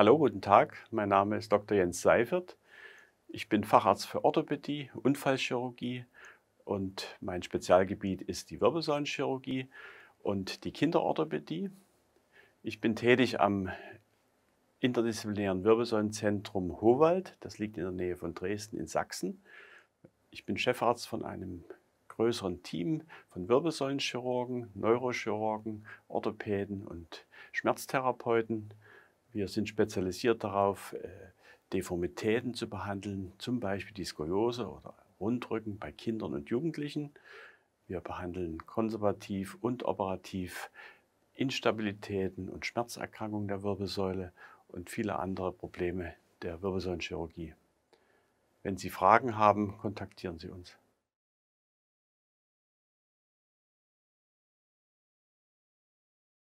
Hallo, guten Tag. Mein Name ist Dr. Jens Seifert. Ich bin Facharzt für Orthopädie, Unfallchirurgie und mein Spezialgebiet ist die Wirbelsäulenchirurgie und die Kinderorthopädie. Ich bin tätig am interdisziplinären Wirbelsäulenzentrum Howald. Das liegt in der Nähe von Dresden in Sachsen. Ich bin Chefarzt von einem größeren Team von Wirbelsäulenchirurgen, Neurochirurgen, Orthopäden und Schmerztherapeuten wir sind spezialisiert darauf, äh, Deformitäten zu behandeln, zum Beispiel die Skoliose oder Rundrücken bei Kindern und Jugendlichen. Wir behandeln konservativ und operativ Instabilitäten und Schmerzerkrankungen der Wirbelsäule und viele andere Probleme der Wirbelsäulenchirurgie. Wenn Sie Fragen haben, kontaktieren Sie uns.